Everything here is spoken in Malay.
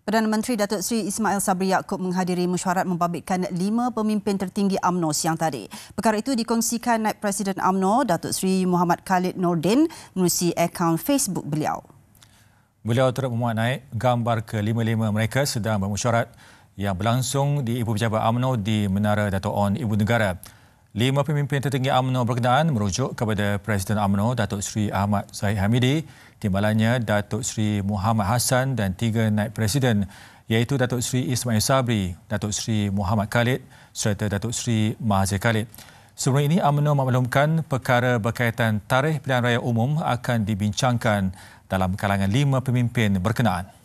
Perdana Menteri Datuk Seri Ismail Sabri Yaakob menghadiri mesyuarat membabitkan lima pemimpin tertinggi AMNO siang tadi. Perkara itu dikongsikan Naib Presiden AMNO, Datuk Seri Muhammad Khalid Nordin melalui akaun Facebook beliau. Beliau turut memuat naik gambar ke lima-lima mereka sedang bermesyuarat yang berlangsung di Ibu Pejabat AMNO di Menara Dato' On Ibu Negara. Lima pemimpin tertinggi UMNO berkenaan merujuk kepada Presiden UMNO Datuk Seri Ahmad Zahid Hamidi, timbalannya Datuk Seri Muhammad Hassan dan tiga naib presiden iaitu Datuk Seri Ismail Sabri, Datuk Seri Muhammad Khalid serta Datuk Seri Mahathir Khalid. Sebelum ini UMNO maklumkan perkara berkaitan tarikh pilihan raya umum akan dibincangkan dalam kalangan lima pemimpin berkenaan.